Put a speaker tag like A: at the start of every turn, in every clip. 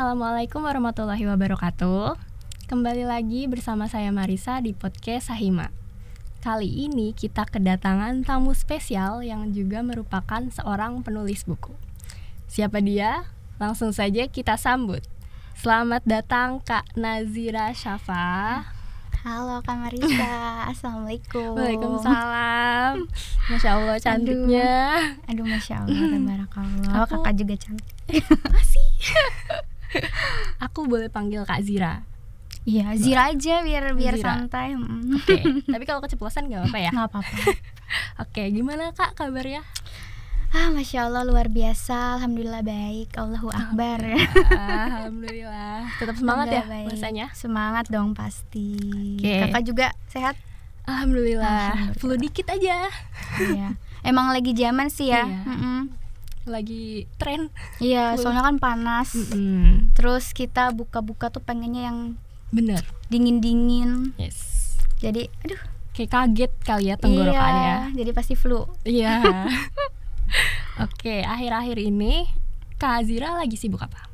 A: Assalamualaikum warahmatullahi wabarakatuh. Kembali lagi bersama saya Marisa di podcast Sahima. Kali ini kita kedatangan tamu spesial yang juga merupakan seorang penulis buku. Siapa dia? Langsung saja kita sambut. Selamat datang Kak Nazira Syafa.
B: Halo Kak Marisa, Assalamualaikum Waalaikumsalam Masya Allah cantiknya Aduh, Aduh Masya Allah, Tabarakallah Kakak juga cantik Masih
A: aku boleh panggil Kak Zira. Iya, nah. Zira
B: aja biar biar Zira. santai. Mm. Oke. Okay. Tapi kalau keceplosan nggak apa-apa ya? Nggak apa-apa. Oke, okay. gimana Kak kabarnya? Ah, masya Allah luar biasa. Alhamdulillah baik. Allahu akbar.
A: Alhamdulillah.
B: Tetap semangat ya baik. masanya. Semangat dong pasti. Okay. Kakak juga sehat. Alhamdulillah. Alhamdulillah. Flu dikit aja. Iya. Emang lagi zaman sih ya. Iya. Mm -mm lagi tren iya soalnya kan panas mm -hmm. terus kita buka-buka tuh pengennya yang bener dingin dingin yes jadi aduh kayak kaget kali ya tenggorokannya iya, ya. jadi
A: pasti flu iya oke akhir-akhir ini kak Azira
B: lagi sibuk apa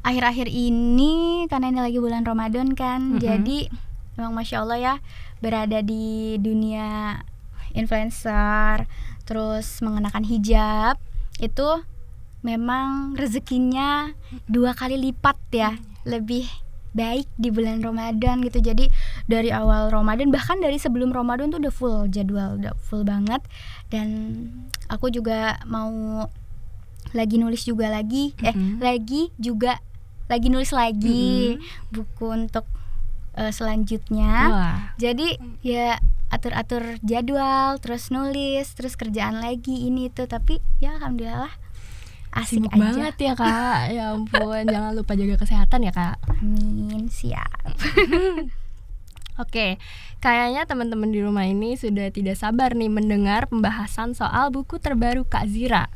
B: akhir-akhir ini karena ini lagi bulan Ramadan kan mm -hmm. jadi memang masya Allah ya berada di dunia influencer terus mengenakan hijab itu memang rezekinya dua kali lipat ya hmm. lebih baik di bulan Ramadan gitu jadi dari awal Ramadan bahkan dari sebelum Ramadan tuh udah full jadwal udah full banget dan aku juga mau lagi nulis juga lagi eh mm -hmm. lagi juga lagi nulis lagi mm -hmm. buku untuk uh, selanjutnya Wah. jadi ya atur-atur jadwal, terus nulis, terus kerjaan lagi ini itu tapi ya alhamdulillah
A: asik Sibuk aja. banget ya kak, ya
B: ampun jangan lupa jaga kesehatan ya kak. Amin siap.
A: Oke, kayaknya teman-teman di rumah ini sudah tidak sabar nih mendengar pembahasan soal buku terbaru Kak Zira.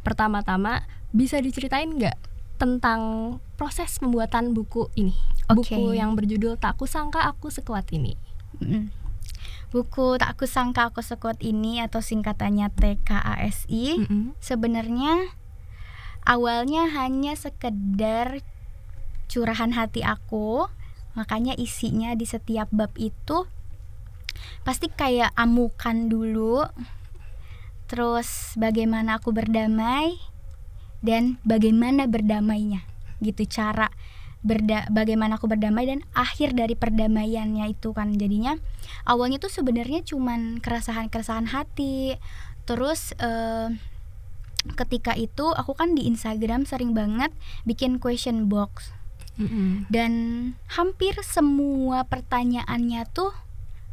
A: Pertama-tama, bisa diceritain nggak tentang proses pembuatan buku ini? Okay. Buku yang berjudul Tak
B: Kusangka Aku Sekuat Ini buku tak Kusangka aku sekuat ini atau singkatannya TKASI mm -hmm. sebenarnya awalnya hanya sekedar curahan hati aku makanya isinya di setiap bab itu pasti kayak amukan dulu terus bagaimana aku berdamai dan bagaimana berdamainya gitu cara berda bagaimana aku berdamai dan akhir dari perdamaiannya itu kan jadinya awalnya tuh sebenarnya cuman keresahan-keresahan hati terus uh, ketika itu aku kan di Instagram sering banget bikin question box mm -hmm. dan hampir semua pertanyaannya tuh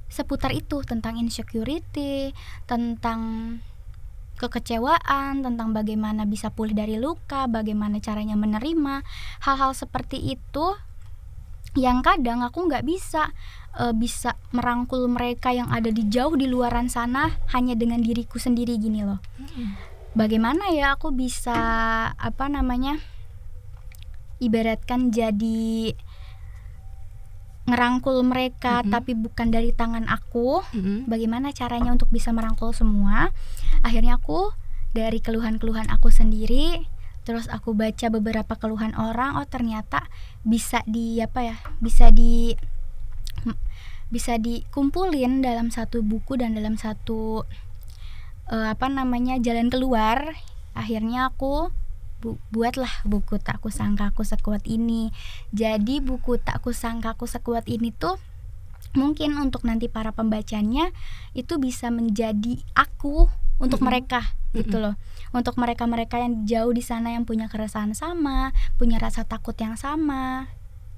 B: seputar itu tentang insecurity tentang kekecewaan, tentang bagaimana bisa pulih dari luka, bagaimana caranya menerima hal-hal seperti itu yang kadang aku nggak bisa e, bisa merangkul mereka yang ada di jauh di luaran sana hanya dengan diriku sendiri gini loh. Hmm. Bagaimana ya aku bisa apa namanya ibaratkan jadi ngerangkul mereka mm -hmm. tapi bukan dari tangan aku mm -hmm. bagaimana caranya untuk bisa merangkul semua akhirnya aku dari keluhan-keluhan aku sendiri terus aku baca beberapa keluhan orang oh ternyata bisa di apa ya bisa di bisa dikumpulin dalam satu buku dan dalam satu uh, apa namanya jalan keluar akhirnya aku bu buatlah buku tak ku sekuat ini jadi buku tak ku sekuat ini tuh mungkin untuk nanti para pembacanya itu bisa menjadi aku untuk mm -hmm. mereka gitu loh untuk mereka-mereka yang jauh di sana yang punya keresahan sama punya rasa takut yang sama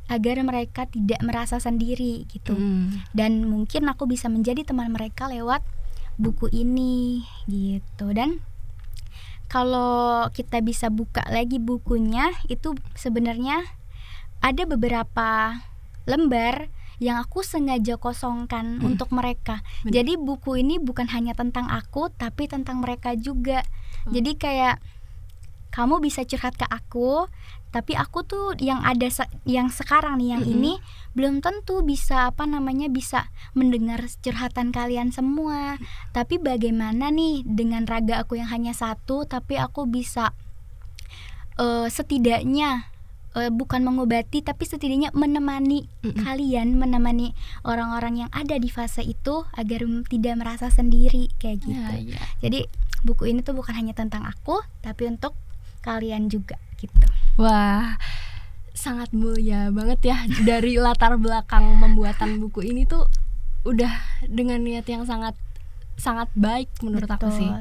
B: agar mereka tidak merasa sendiri gitu mm. dan mungkin aku bisa menjadi teman mereka lewat buku ini gitu dan kalau kita bisa buka lagi bukunya itu sebenarnya ada beberapa lembar yang aku sengaja kosongkan hmm. untuk mereka. Bener. Jadi buku ini bukan hanya tentang aku tapi tentang mereka juga. Hmm. Jadi kayak kamu bisa curhat ke aku, tapi aku tuh yang ada se yang sekarang nih yang mm -hmm. ini belum tentu bisa apa namanya bisa mendengar curhatan kalian semua tapi bagaimana nih dengan raga aku yang hanya satu tapi aku bisa uh, setidaknya uh, bukan mengobati tapi setidaknya menemani mm -hmm. kalian menemani orang-orang yang ada di fase itu agar tidak merasa sendiri kayak ah, gitu yeah, yeah. jadi buku ini tuh bukan hanya tentang aku tapi untuk kalian juga gitu Wah, sangat mulia banget ya dari latar belakang
A: pembuatan buku ini tuh udah dengan niat yang sangat sangat baik menurut Betul. aku sih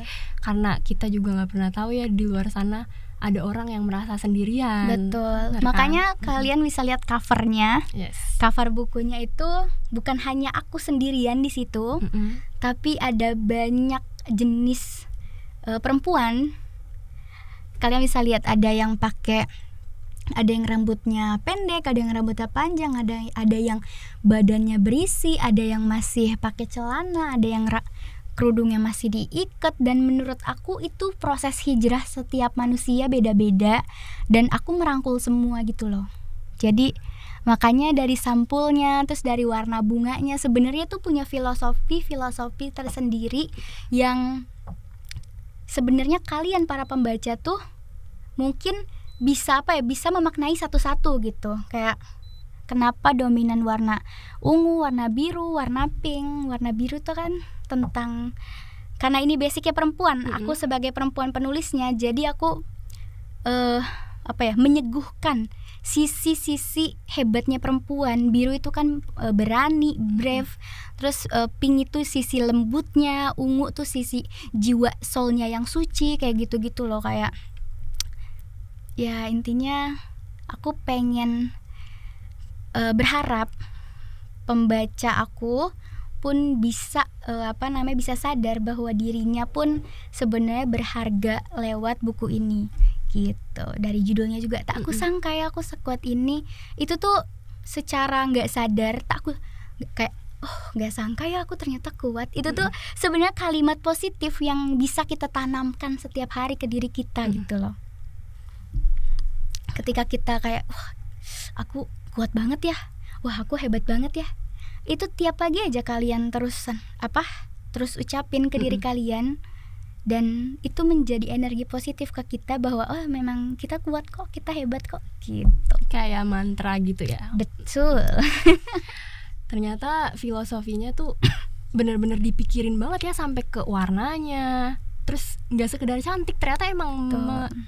A: karena kita juga nggak pernah tahu ya di luar sana ada orang yang merasa
B: sendirian betul kan? makanya kalian bisa lihat covernya yes. cover bukunya itu bukan hanya aku sendirian di situ mm -hmm. tapi ada banyak jenis uh, perempuan kalian bisa lihat ada yang pakai ada yang rambutnya pendek, ada yang rambutnya panjang, ada ada yang badannya berisi, ada yang masih pakai celana, ada yang kerudungnya masih diikat dan menurut aku itu proses hijrah setiap manusia beda-beda dan aku merangkul semua gitu loh. Jadi makanya dari sampulnya terus dari warna bunganya sebenarnya tuh punya filosofi filosofi tersendiri yang sebenarnya kalian para pembaca tuh mungkin bisa apa ya bisa memaknai satu-satu gitu kayak kenapa dominan warna ungu warna biru warna pink warna biru itu kan tentang karena ini basicnya perempuan -hmm. aku sebagai perempuan penulisnya jadi aku uh, apa ya menyeguhkan sisi-sisi hebatnya perempuan biru itu kan e, berani brave terus e, pink itu sisi lembutnya ungu tuh sisi jiwa soulnya yang suci kayak gitu-gitu loh kayak ya intinya aku pengen uh, berharap pembaca aku pun bisa uh, apa namanya bisa sadar bahwa dirinya pun sebenarnya berharga lewat buku ini gitu dari judulnya juga tak aku sangka ya aku sekuat ini itu tuh secara nggak sadar tak aku kayak oh nggak sangka ya aku ternyata kuat itu tuh sebenarnya kalimat positif yang bisa kita tanamkan setiap hari ke diri kita gitu loh ketika kita kayak wah aku kuat banget ya wah aku hebat banget ya itu tiap pagi aja kalian terusan apa terus ucapin ke mm -hmm. diri kalian dan itu menjadi energi positif ke kita bahwa oh memang kita kuat kok kita hebat kok gitu kayak mantra gitu ya betul
A: ternyata filosofinya tuh bener-bener dipikirin banget ya sampai ke warnanya terus nggak sekedar cantik ternyata emang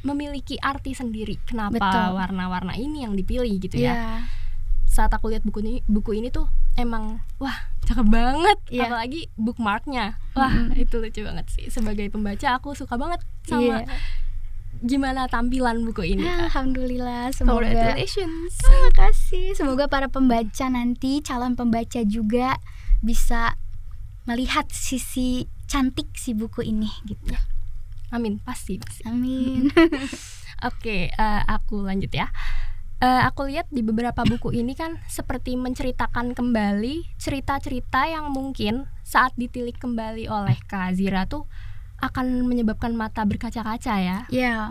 A: memiliki arti sendiri kenapa warna-warna ini yang dipilih gitu yeah. ya iya. saat aku lihat buku ini buku ini tuh emang wah cakep banget yeah. apalagi bookmarknya wah mm -hmm. itu lucu banget sih
B: sebagai pembaca aku suka banget sama yeah. gimana tampilan buku ini alhamdulillah semoga congratulations terima kasih semoga para pembaca nanti calon pembaca juga bisa melihat sisi cantik si buku ini gitu ya. Amin pasti. pasti. Amin. Oke
A: okay, uh, eh, aku lanjut ya. Uh, aku lihat di beberapa buku ini kan seperti menceritakan kembali cerita-cerita yang mungkin saat ditilik kembali oleh Kak Zira tuh akan menyebabkan mata berkaca-kaca ya. Iya. Yeah.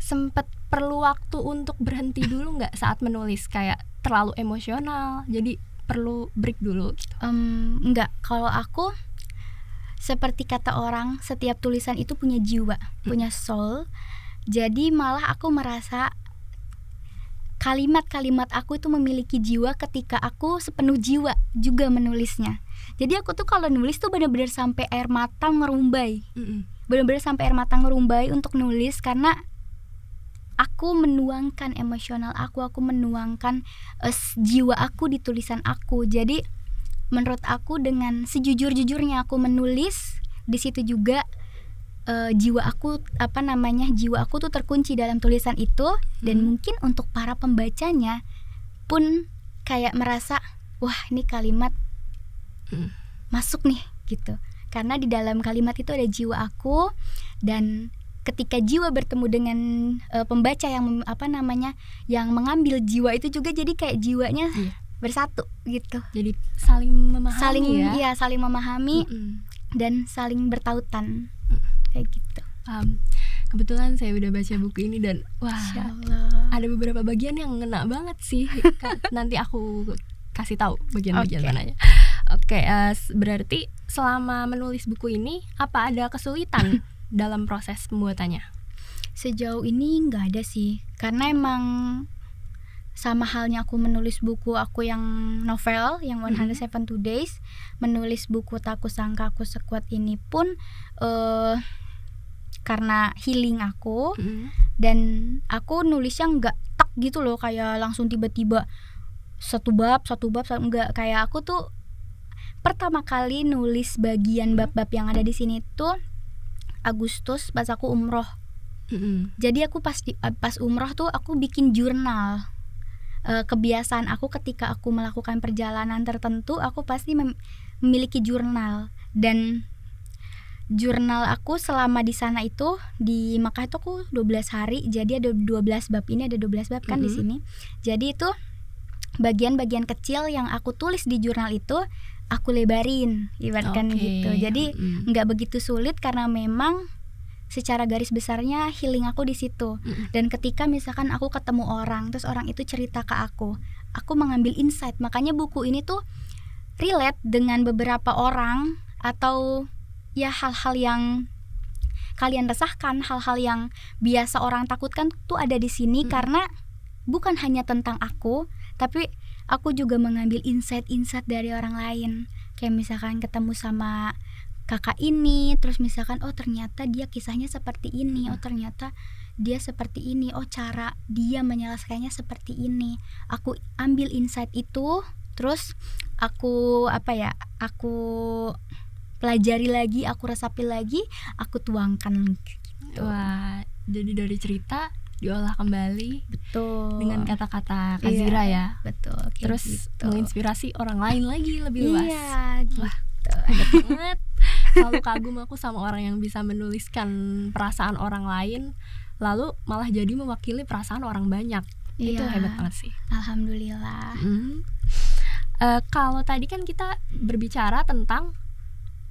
A: Sempet perlu waktu untuk berhenti dulu nggak saat menulis kayak terlalu emosional. Jadi perlu
B: break dulu gitu. Um, enggak, kalau aku seperti kata orang setiap tulisan itu punya jiwa punya soul jadi malah aku merasa kalimat-kalimat aku itu memiliki jiwa ketika aku sepenuh jiwa juga menulisnya jadi aku tuh kalau nulis tuh bener-bener sampai air mata ngerumbai bener-bener sampai air mata ngerumbai untuk nulis karena aku menuangkan emosional aku aku menuangkan uh, jiwa aku di tulisan aku jadi menurut aku dengan sejujur-jujurnya aku menulis di situ juga uh, jiwa aku apa namanya jiwa aku tuh terkunci dalam tulisan itu hmm. dan mungkin untuk para pembacanya pun kayak merasa wah ini kalimat hmm. masuk nih gitu karena di dalam kalimat itu ada jiwa aku dan ketika jiwa bertemu dengan uh, pembaca yang apa namanya yang mengambil jiwa itu juga jadi kayak jiwanya yeah bersatu gitu. Jadi saling memahami saling, ya. Iya, saling memahami mm -hmm. dan saling bertautan. Mm. Kayak gitu. Um, kebetulan saya udah baca buku ini dan wah,
A: ada beberapa bagian yang ngena banget sih. Nanti aku kasih tahu bagian-bagian okay. mananya. Oke, okay, uh, eh, berarti selama menulis buku ini apa ada
B: kesulitan dalam proses pembuatannya? Sejauh ini nggak ada sih, karena emang sama halnya aku menulis buku aku yang novel yang 107 mm -hmm. Days menulis buku takut Sangka Aku Sekuat ini pun uh, karena healing aku mm -hmm. dan aku nulisnya nggak tak gitu loh kayak langsung tiba-tiba satu bab satu bab satu, enggak kayak aku tuh pertama kali nulis bagian mm-hmm. bab-bab yang ada di sini tuh Agustus pas aku umroh mm -hmm. jadi aku pas di, pas umroh tuh aku bikin jurnal uh, kebiasaan aku ketika aku melakukan perjalanan tertentu aku pasti mem memiliki jurnal dan jurnal aku selama di sana itu di Mekah itu aku 12 hari jadi ada 12 bab ini ada 12 bab kan mm -hmm. di sini jadi itu bagian-bagian kecil yang aku tulis di jurnal itu aku lebarin ibaratkan okay. gitu jadi nggak mm -hmm. begitu sulit karena memang secara garis besarnya healing aku di situ mm. dan ketika misalkan aku ketemu orang terus orang itu cerita ke aku aku mengambil insight makanya buku ini tuh relate dengan beberapa orang atau ya hal-hal yang kalian resahkan hal-hal yang biasa orang takutkan tuh ada di sini hmm. karena bukan hanya tentang aku tapi aku juga mengambil insight-insight dari orang lain kayak misalkan ketemu sama kakak ini terus misalkan oh ternyata dia kisahnya seperti ini oh ternyata dia seperti ini oh cara dia menyelesaikannya seperti ini aku ambil insight itu terus aku apa ya aku pelajari lagi aku resapi lagi aku tuangkan gitu. wah jadi dari cerita diolah kembali
A: betul dengan kata-kata Kazira iya, ya betul terus gitu. menginspirasi orang lain lagi lebih iya, luas iya, gitu. wah selalu kagum aku sama orang yang bisa menuliskan perasaan orang lain lalu malah jadi mewakili perasaan orang banyak iya. itu hebat banget sih
B: alhamdulillah
A: mm. uh, kalau tadi kan kita berbicara tentang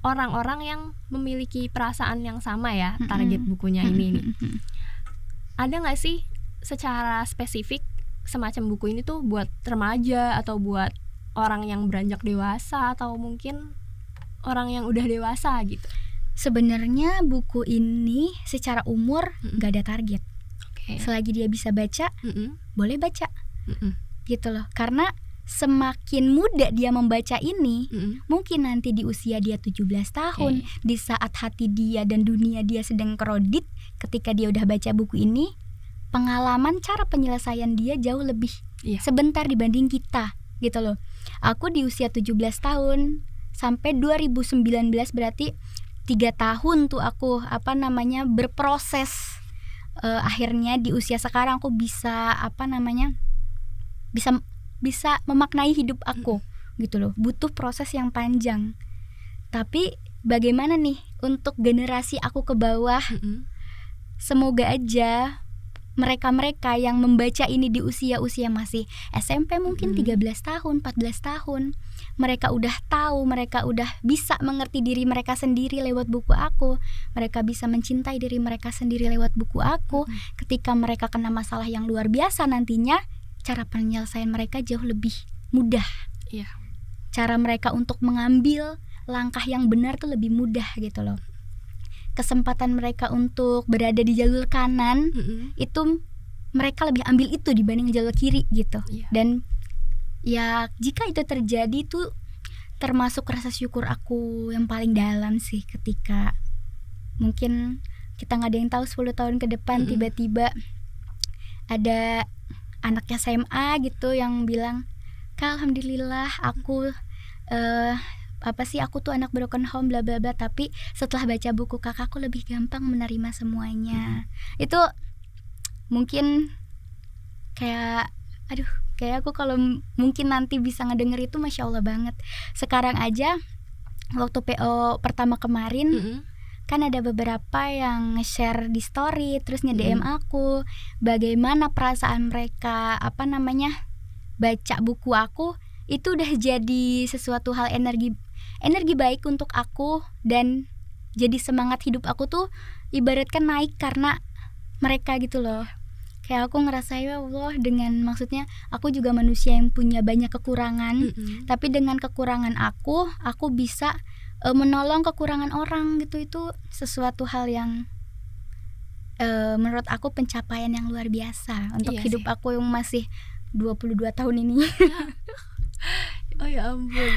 A: orang-orang yang memiliki perasaan yang sama ya target bukunya ini ini ada nggak sih secara spesifik semacam buku ini tuh buat remaja atau buat orang yang beranjak
B: dewasa atau mungkin orang yang udah dewasa gitu? Sebenarnya buku ini secara umur mm -mm. gak ada target. Okay. Selagi dia bisa baca, mm -mm. boleh baca. Mm -mm. Gitu loh. Karena semakin muda dia membaca ini, mm -hmm. mungkin nanti di usia dia 17 tahun, okay. di saat hati dia dan dunia dia sedang kerodit, ketika dia udah baca buku ini, pengalaman cara penyelesaian dia jauh lebih yeah. sebentar dibanding kita, gitu loh. Aku di usia 17 tahun sampai 2019 berarti tiga tahun tuh aku apa namanya berproses uh, akhirnya di usia sekarang aku bisa apa namanya bisa bisa memaknai hidup aku gitu loh butuh proses yang panjang tapi bagaimana nih untuk generasi aku ke bawah hmm. semoga aja mereka-mereka yang membaca ini di usia-usia masih SMP mungkin hmm. 13 tahun, 14 tahun. Mereka udah tahu, mereka udah bisa mengerti diri mereka sendiri lewat buku aku. Mereka bisa mencintai diri mereka sendiri lewat buku aku. Hmm. Ketika mereka kena masalah yang luar biasa nantinya, cara penyelesaian mereka jauh lebih mudah. Iya. Cara mereka untuk mengambil langkah yang benar tuh lebih mudah gitu loh kesempatan mereka untuk berada di jalur kanan mm-hmm. itu mereka lebih ambil itu dibanding jalur kiri gitu yeah. dan ya jika itu terjadi itu termasuk rasa syukur aku yang paling dalam sih ketika mungkin kita nggak ada yang tahu 10 tahun ke depan mm-hmm. tiba-tiba ada anaknya SMA gitu yang bilang kak alhamdulillah aku uh, apa sih aku tuh anak broken home bla bla bla tapi setelah baca buku kakakku lebih gampang menerima semuanya hmm. itu mungkin kayak aduh kayak aku kalau mungkin nanti bisa ngedenger itu masya allah banget sekarang aja waktu PO pertama kemarin -hmm. kan ada beberapa yang share di story terus nge-DM -hmm. aku bagaimana perasaan mereka apa namanya baca buku aku itu udah jadi sesuatu hal energi energi baik untuk aku dan jadi semangat hidup aku tuh ibaratkan naik karena mereka gitu loh kayak aku ngerasa ya Allah dengan maksudnya aku juga manusia yang punya banyak kekurangan mm -hmm. tapi dengan kekurangan aku aku bisa uh, menolong kekurangan orang gitu itu sesuatu hal yang uh, menurut aku pencapaian yang luar biasa untuk iya hidup sih. aku yang masih 22 tahun ini oh ya ampun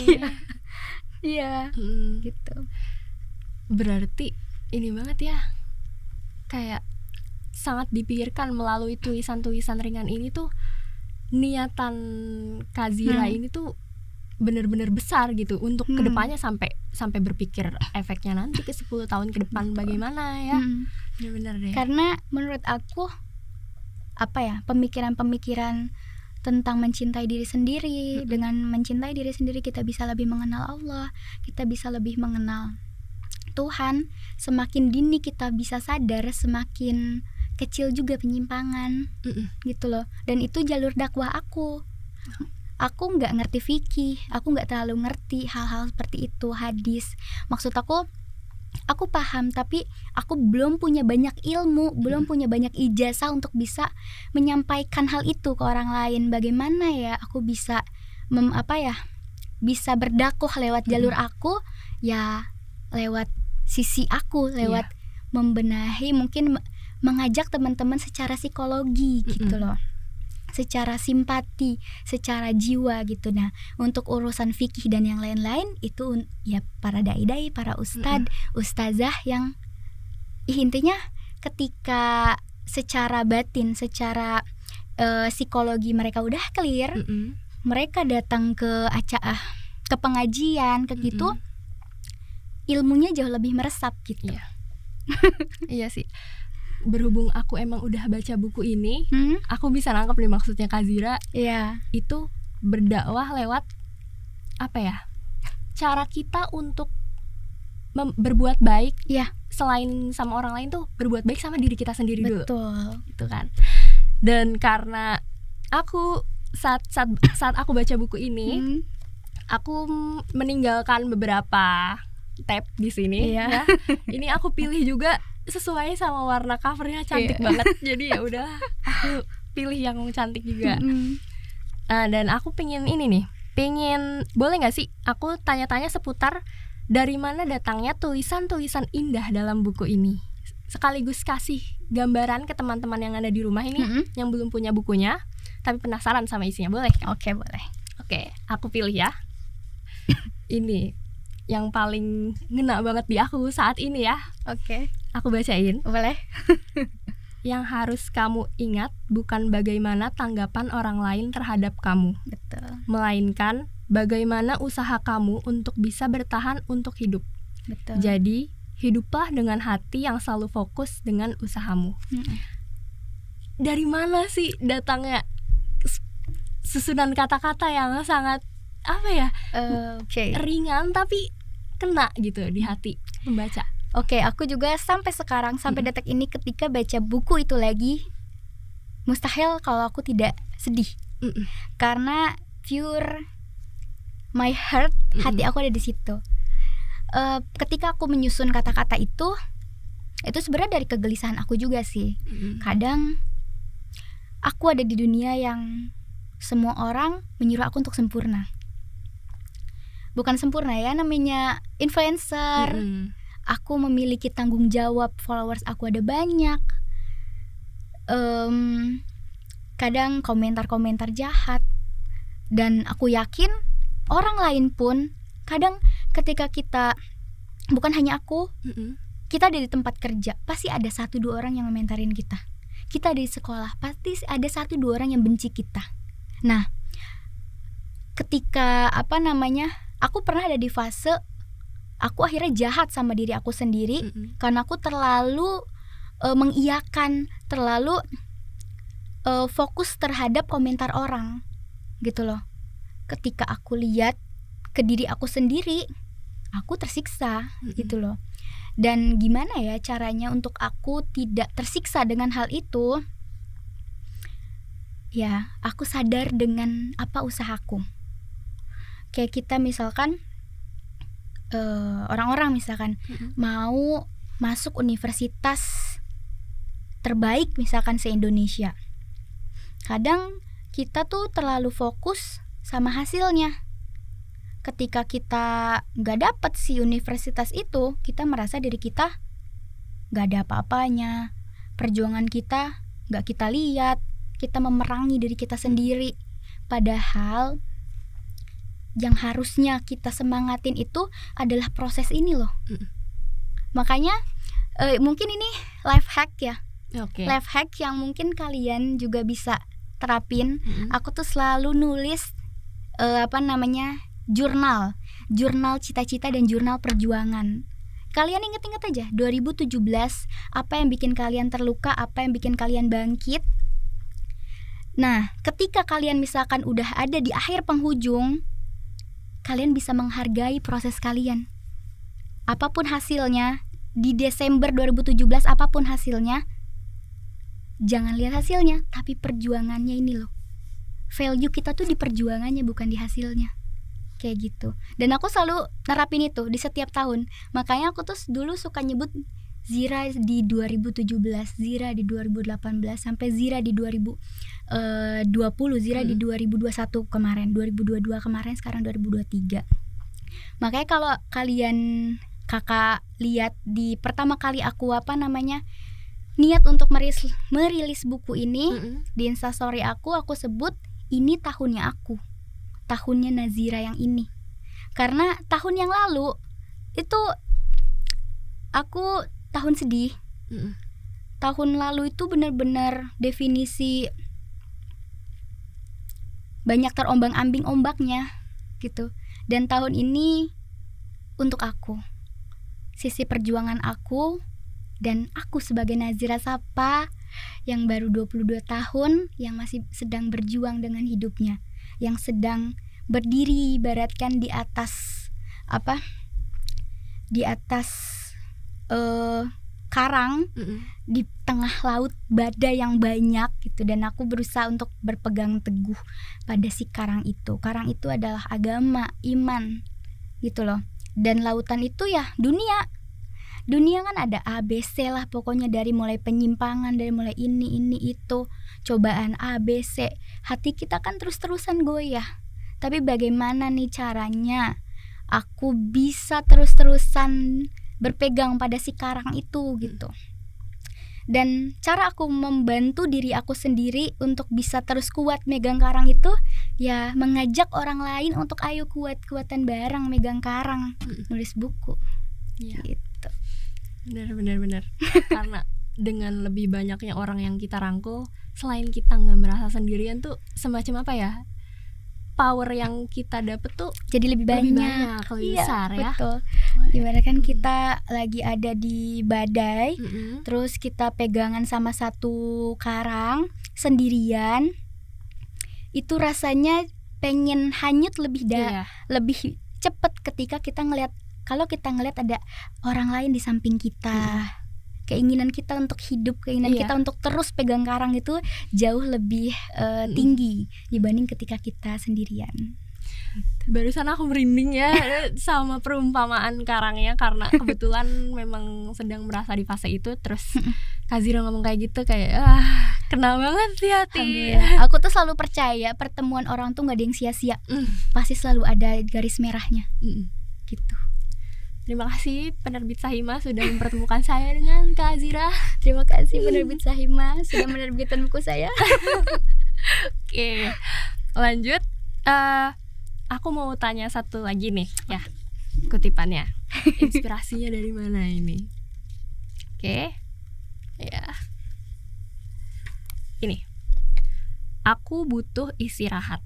B: iya hmm. gitu berarti
A: ini banget ya kayak sangat dipikirkan melalui tulisan-tulisan ringan ini tuh niatan Kazira hmm. ini tuh benar-benar besar gitu untuk hmm. kedepannya sampai sampai berpikir efeknya nanti ke 10 tahun ke
B: depan Betul. bagaimana ya hmm.
A: benar-benar deh karena
B: menurut aku apa ya pemikiran-pemikiran tentang mencintai diri sendiri. Hmm. Dengan mencintai diri sendiri kita bisa lebih mengenal Allah, kita bisa lebih mengenal Tuhan. Semakin dini kita bisa sadar, semakin kecil juga penyimpangan. mm Gitu loh. Dan itu jalur dakwah aku. Aku nggak ngerti fikih, aku nggak terlalu ngerti hal-hal seperti itu, hadis. Maksud aku aku paham tapi aku belum punya banyak ilmu belum hmm. punya banyak ijazah untuk bisa menyampaikan hal itu ke orang lain bagaimana ya aku bisa mem, apa ya bisa berdakwah lewat hmm. jalur aku ya lewat sisi aku iya. lewat yeah. membenahi mungkin mengajak teman-teman secara psikologi mm gitu loh secara simpati, secara jiwa gitu. Nah, untuk urusan fikih dan yang lain-lain itu ya para dai-dai, para ustad, mm -hmm. ustazah yang intinya ketika secara batin, secara uh, psikologi mereka udah clear, mm -hmm. mereka datang ke acara ah, ke pengajian, ke gitu, mm -hmm. ilmunya jauh lebih meresap gitu. Iya, iya sih berhubung aku emang udah baca buku ini hmm?
A: aku bisa nangkep nih maksudnya Kazira yeah. itu berdakwah lewat apa ya cara kita untuk berbuat baik ya selain sama orang lain tuh berbuat baik sama diri kita sendiri Betul. dulu Betul itu kan dan karena aku saat saat saat aku baca buku ini hmm. aku meninggalkan beberapa tab di sini iya. ya ini aku pilih juga sesuai sama warna covernya iya. cantik yeah. banget jadi ya udah pilih yang cantik juga nah, dan aku pengen ini nih pengen boleh nggak sih aku tanya-tanya seputar dari mana datangnya tulisan-tulisan indah dalam buku ini sekaligus kasih gambaran ke teman-teman yang ada di rumah ini mm -hmm. yang belum punya bukunya tapi penasaran sama isinya boleh oke okay, boleh oke okay, aku pilih ya ini yang paling ngena banget di aku saat ini ya oke okay. Aku bacain. Boleh. yang harus kamu ingat bukan bagaimana tanggapan orang lain terhadap kamu. Betul. Melainkan bagaimana usaha kamu untuk bisa bertahan untuk hidup. Betul. Jadi, hiduplah dengan hati yang selalu fokus dengan usahamu. Hmm. Dari mana sih datangnya susunan kata-kata yang sangat apa ya? Uh, okay.
B: ringan tapi kena gitu di hati membaca. Oke, aku juga sampai sekarang sampai hmm. detik ini ketika baca buku itu lagi mustahil kalau aku tidak sedih. Hmm. Karena pure my heart, hmm. hati aku ada di situ. Uh, ketika aku menyusun kata-kata itu, itu sebenarnya dari kegelisahan aku juga sih. Hmm. Kadang aku ada di dunia yang semua orang menyuruh aku untuk sempurna. Bukan sempurna ya, namanya influencer. Hmm aku memiliki tanggung jawab followers aku ada banyak um, kadang komentar-komentar jahat dan aku yakin orang lain pun kadang ketika kita bukan hanya aku mm -hmm. kita ada di tempat kerja pasti ada satu dua orang yang komentarin kita kita ada di sekolah pasti ada satu dua orang yang benci kita nah ketika apa namanya aku pernah ada di fase aku akhirnya jahat sama diri aku sendiri mm -hmm. karena aku terlalu e, mengiyakan, terlalu e, fokus terhadap komentar orang gitu loh. Ketika aku lihat ke diri aku sendiri, aku tersiksa mm -hmm. gitu loh. Dan gimana ya caranya untuk aku tidak tersiksa dengan hal itu? Ya, aku sadar dengan apa usahaku. Kayak kita misalkan Eh, orang-orang uh, misalkan mm-hmm. mau masuk universitas terbaik misalkan se-Indonesia. Kadang kita tuh terlalu fokus sama hasilnya. Ketika kita nggak dapet si universitas itu, kita merasa diri kita nggak ada apa-apanya. Perjuangan kita nggak kita lihat, kita memerangi diri kita sendiri. Padahal yang harusnya kita semangatin itu adalah proses ini loh. Mm. Makanya eh, mungkin ini life hack ya. Okay. Life hack yang mungkin kalian juga bisa terapin. Mm. Aku tuh selalu nulis eh, apa namanya? jurnal, jurnal cita-cita dan jurnal perjuangan. Kalian inget-inget aja 2017 apa yang bikin kalian terluka, apa yang bikin kalian bangkit. Nah, ketika kalian misalkan udah ada di akhir penghujung, kalian bisa menghargai proses kalian. Apapun hasilnya, di Desember 2017 apapun hasilnya, jangan lihat hasilnya, tapi perjuangannya ini loh. Value kita tuh di perjuangannya bukan di hasilnya. Kayak gitu. Dan aku selalu nerapin itu di setiap tahun. Makanya aku tuh dulu suka nyebut Zira di 2017, Zira di 2018, sampai Zira di 2000 Eh, dua puluh Zira hmm. di 2021 kemarin, 2022 kemarin sekarang 2023. Makanya kalau kalian Kakak lihat di pertama kali aku apa namanya? niat untuk merilis, merilis buku ini mm -hmm. di instastory aku aku sebut ini tahunnya aku tahunnya Nazira yang ini karena tahun yang lalu itu aku tahun sedih mm -hmm. tahun lalu itu benar-benar definisi banyak terombang-ambing ombaknya gitu. Dan tahun ini untuk aku, sisi perjuangan aku dan aku sebagai Nazira Sapa yang baru 22 tahun yang masih sedang berjuang dengan hidupnya, yang sedang berdiri baratkan di atas apa? Di atas uh, karang mm -hmm. di tengah laut badai yang banyak gitu dan aku berusaha untuk berpegang teguh pada si karang itu karang itu adalah agama iman gitu loh dan lautan itu ya dunia dunia kan ada ABC lah pokoknya dari mulai penyimpangan dari mulai ini ini itu cobaan ABC hati kita kan terus-terusan goyah tapi bagaimana nih caranya aku bisa terus-terusan berpegang pada si karang itu gitu dan cara aku membantu diri aku sendiri untuk bisa terus kuat megang karang itu ya mengajak orang lain untuk ayo kuat kuatan bareng megang karang nulis buku ya. gitu
A: benar benar benar karena dengan lebih banyaknya orang yang kita rangkul selain kita nggak merasa sendirian tuh semacam apa ya power yang kita dapet tuh jadi lebih banyak, lebih banyak lebih iya, besar ya betul
B: gimana kan hmm. kita mm lagi ada di badai mm-hmm. terus kita pegangan sama satu karang sendirian itu rasanya pengen hanyut lebih dah yeah. lebih cepet ketika kita ngelihat kalau kita ngelihat ada orang lain di samping kita mm keinginan kita untuk hidup, keinginan iya. kita untuk terus pegang karang itu jauh lebih uh, tinggi dibanding ketika kita sendirian.
A: Gitu. Barusan aku merinding ya sama perumpamaan karangnya karena kebetulan memang sedang merasa di
B: fase itu terus Kazira ngomong kayak gitu kayak ah kena banget sih hati. Aku tuh selalu percaya pertemuan orang tuh nggak ada yang sia-sia. Mm. Pasti selalu ada garis merahnya. Mm. Gitu.
A: Terima kasih penerbit Sahima sudah mempertemukan saya dengan Kak Azira. Terima kasih penerbit
B: Sahima sudah
A: menerbitkan buku saya. Oke, okay. lanjut. Uh, aku mau tanya satu lagi nih, ya kutipannya. Inspirasinya dari mana ini? Oke, okay. ya. Ini, aku butuh istirahat.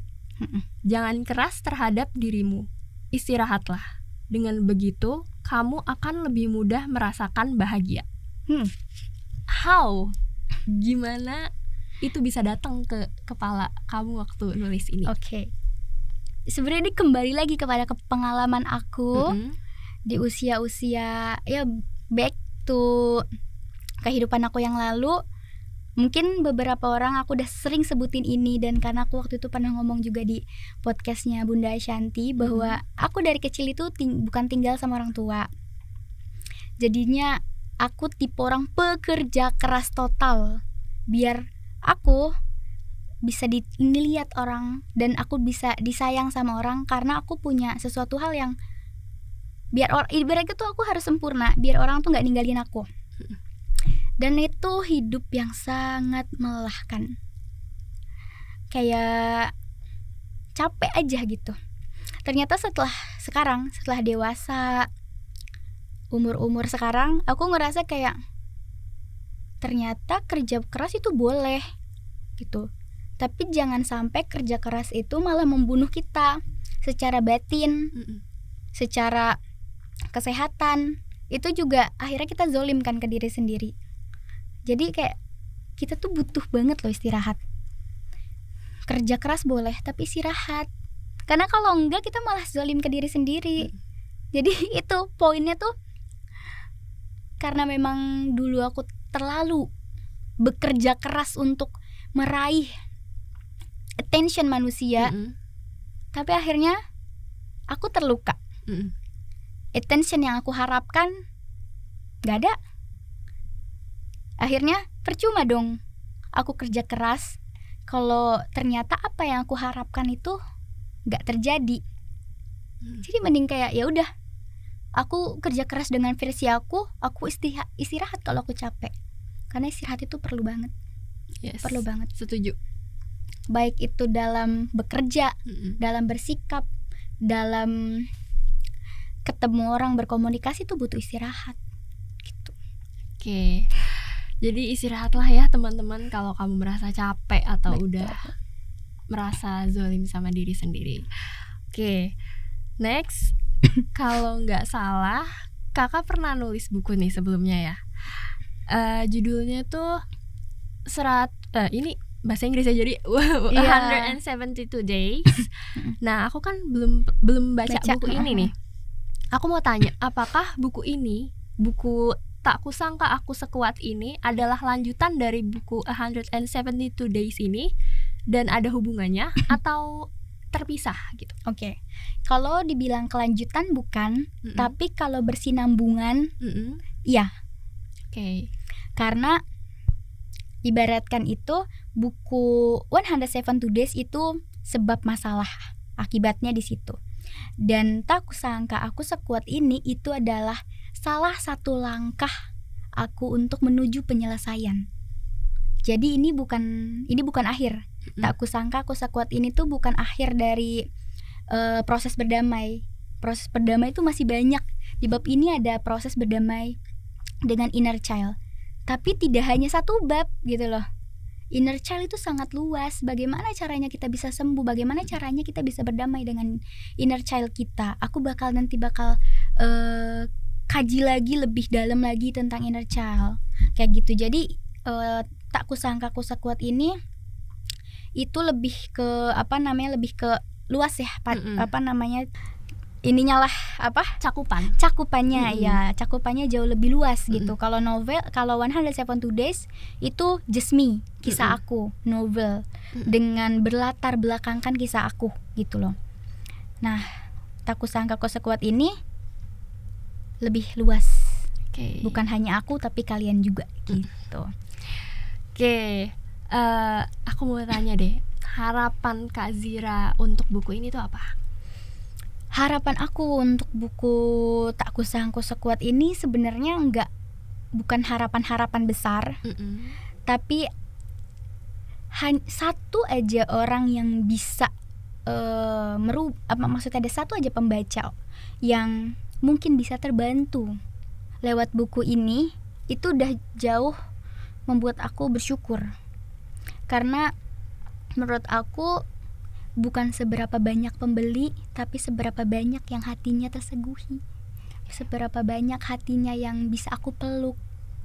A: Jangan keras terhadap dirimu. Istirahatlah dengan begitu, kamu akan lebih mudah merasakan bahagia. Hmm. How? Gimana itu bisa datang ke
B: kepala kamu waktu nulis ini? Oke. Okay. Sebenarnya ini kembali lagi kepada pengalaman aku mm -hmm. di usia-usia ya back to kehidupan aku yang lalu mungkin beberapa orang aku udah sering sebutin ini dan karena aku waktu itu pernah ngomong juga di podcastnya Bunda Shanti bahwa hmm. aku dari kecil itu ting bukan tinggal sama orang tua jadinya aku tipe orang pekerja keras total biar aku bisa dilihat orang dan aku bisa disayang sama orang karena aku punya sesuatu hal yang biar orang ibaratnya tuh aku harus sempurna biar orang tuh nggak ninggalin aku hmm dan itu hidup yang sangat melelahkan kayak capek aja gitu ternyata setelah sekarang setelah dewasa umur umur sekarang aku ngerasa kayak ternyata kerja keras itu boleh gitu tapi jangan sampai kerja keras itu malah membunuh kita secara batin secara kesehatan itu juga akhirnya kita zolimkan ke diri sendiri jadi kayak kita tuh butuh banget loh istirahat kerja keras boleh tapi istirahat karena kalau enggak kita malah zalim ke diri sendiri hmm. jadi itu poinnya tuh karena memang dulu aku terlalu bekerja keras untuk meraih attention manusia -hmm. tapi akhirnya aku terluka -hmm. attention yang aku harapkan gak ada akhirnya percuma dong aku kerja keras kalau ternyata apa yang aku harapkan itu nggak terjadi hmm. jadi mending kayak ya udah aku kerja keras dengan versi aku aku istirahat istirahat kalau aku capek karena istirahat itu perlu banget yes. perlu banget setuju baik itu dalam bekerja mm-hmm. dalam bersikap dalam ketemu orang berkomunikasi itu butuh istirahat gitu
A: oke okay. Jadi istirahatlah ya teman-teman kalau kamu merasa capek atau Betul. udah merasa zolim sama diri sendiri. Oke, okay. next kalau nggak salah kakak pernah nulis buku nih sebelumnya ya. Uh, judulnya tuh serat uh, ini bahasa Inggrisnya iya. hundred jadi yeah. 172 days. nah, aku kan belum belum baca, baca buku ini nih. Aku mau tanya, apakah buku ini buku tak kusangka aku sekuat ini adalah lanjutan dari buku 172 Days ini
B: dan ada hubungannya atau terpisah gitu. Oke. Okay. Kalau dibilang kelanjutan bukan, mm -mm. tapi kalau bersinambungan, mm -mm. iya. Oke. Okay. Karena ibaratkan itu buku 172 Days itu sebab masalah, akibatnya di situ. Dan tak kusangka aku sekuat ini itu adalah salah satu langkah aku untuk menuju penyelesaian. Jadi ini bukan ini bukan akhir. Mm. Tak kusangka aku sekuat ini tuh bukan akhir dari uh, proses berdamai. Proses berdamai itu masih banyak. Di bab ini ada proses berdamai dengan inner child. Tapi tidak hanya satu bab gitu loh. Inner child itu sangat luas. Bagaimana caranya kita bisa sembuh? Bagaimana caranya kita bisa berdamai dengan inner child kita? Aku bakal nanti bakal uh, kaji lagi lebih dalam lagi tentang inner child kayak gitu jadi uh, tak kusangka ku sekuat ini itu lebih ke apa namanya lebih ke luas ya mm -mm. apa namanya ininya lah apa cakupan cakupannya mm -hmm. ya cakupannya jauh lebih luas mm -hmm. gitu kalau novel kalau one seven two days itu just me kisah mm -hmm. aku novel mm -hmm. dengan berlatar belakangkan kisah aku gitu loh nah tak kusangka ku sekuat ini lebih luas. Okay. Bukan hanya aku tapi kalian juga gitu. Oke, okay. uh, eh, aku mau tanya deh, harapan Kak Zira untuk buku ini tuh apa? Harapan aku untuk buku Tak Kusangku Sekuat ini sebenarnya nggak bukan harapan-harapan besar, mm -mm. tapi satu aja orang yang bisa uh, eh, merubah, maksudnya ada satu aja pembaca yang mungkin bisa terbantu lewat buku ini itu udah jauh membuat aku bersyukur karena menurut aku bukan seberapa banyak pembeli tapi seberapa banyak yang hatinya terseguhi seberapa banyak hatinya yang bisa aku peluk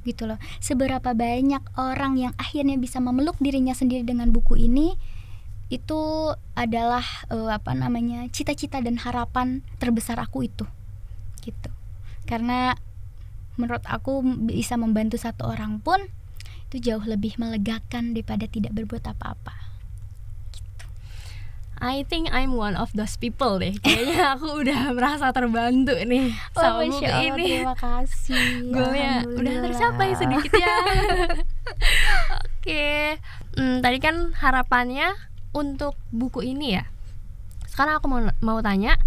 B: gitu loh seberapa banyak orang yang akhirnya bisa memeluk dirinya sendiri dengan buku ini itu adalah uh, apa namanya cita-cita dan harapan terbesar aku itu gitu karena menurut aku bisa membantu satu orang pun itu jauh lebih melegakan daripada tidak berbuat apa-apa gitu. I think I'm one of those people deh Kayaknya aku udah
A: merasa terbantu nih oh, Sama buku ini Terima
B: kasih Goalnya udah tercapai
A: sedikit ya Oke okay. hmm, Tadi kan harapannya untuk buku ini ya Sekarang aku mau, mau tanya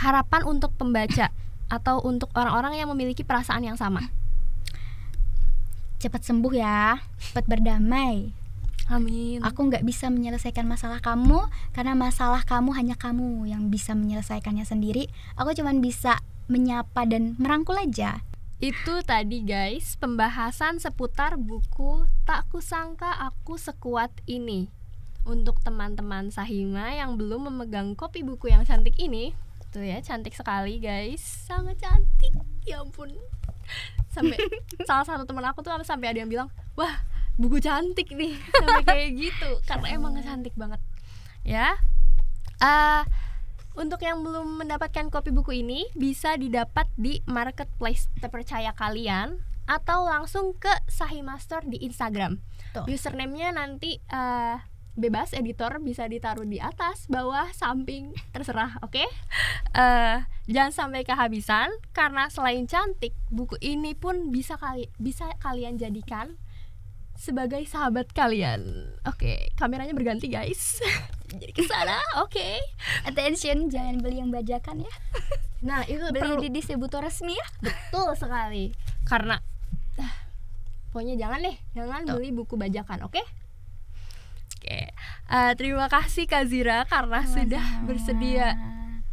A: Harapan
B: untuk pembaca atau untuk orang-orang yang memiliki perasaan yang sama? Cepat sembuh ya, cepat berdamai. Amin. Aku nggak bisa menyelesaikan masalah kamu karena masalah kamu hanya kamu yang bisa menyelesaikannya sendiri. Aku cuma bisa menyapa dan merangkul aja. Itu tadi guys pembahasan
A: seputar buku Tak Kusangka Aku Sekuat Ini. Untuk teman-teman Sahima yang belum memegang kopi buku yang cantik ini, Tuh gitu ya, cantik sekali guys. Sangat cantik. Ya ampun. Sampai salah satu teman aku tuh sampai ada yang bilang, "Wah, buku cantik nih." Sampai kayak gitu karena emang cantik banget. Ya. Uh, untuk yang belum mendapatkan kopi buku ini bisa didapat di marketplace terpercaya kalian atau langsung ke Sahi Master di Instagram. usernamenya nanti uh, bebas editor bisa ditaruh di atas, bawah, samping, terserah, oke? Okay? Uh, eh, jangan sampai kehabisan karena selain cantik, buku ini pun bisa kali bisa kalian jadikan sebagai sahabat kalian. Oke, okay, kameranya berganti, guys. Jadi ke oke. Okay. Attention, jangan beli yang bajakan ya. Nah, itu beli perlu. di distributor resmi ya. Betul sekali. Karena ah, pokoknya jangan deh, jangan Tuh. beli buku bajakan, oke? Okay? Oke, uh, terima kasih Kak Zira karena Sama-sama. sudah bersedia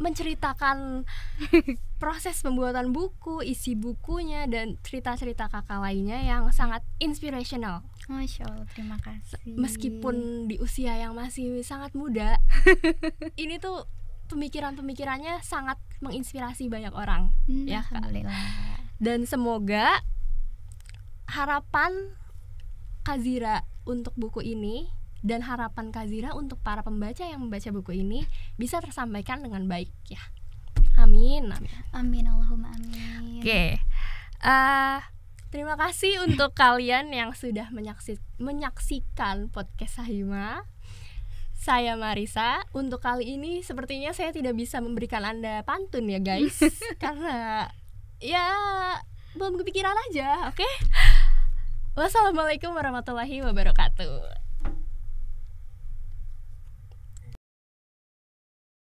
A: menceritakan proses pembuatan buku, isi bukunya dan cerita-cerita kakak lainnya yang sangat inspirational. Masya Allah, terima kasih. Meskipun di usia yang masih sangat muda, ini tuh pemikiran-pemikirannya sangat menginspirasi banyak orang. Hmm, ya, Kak. Dan semoga harapan Kazira untuk buku ini dan harapan Kazira untuk para pembaca yang membaca buku ini bisa tersampaikan dengan baik ya. Amin. Amin, nah. amin Allahumma amin. Oke. Okay. Uh, eh, terima kasih untuk kalian yang sudah menyaksi menyaksikan podcast Sahima. Saya Marisa. Untuk kali ini sepertinya saya tidak bisa memberikan Anda pantun ya, guys. karena ya belum kepikiran aja, oke? Okay?
B: Wassalamualaikum warahmatullahi wabarakatuh.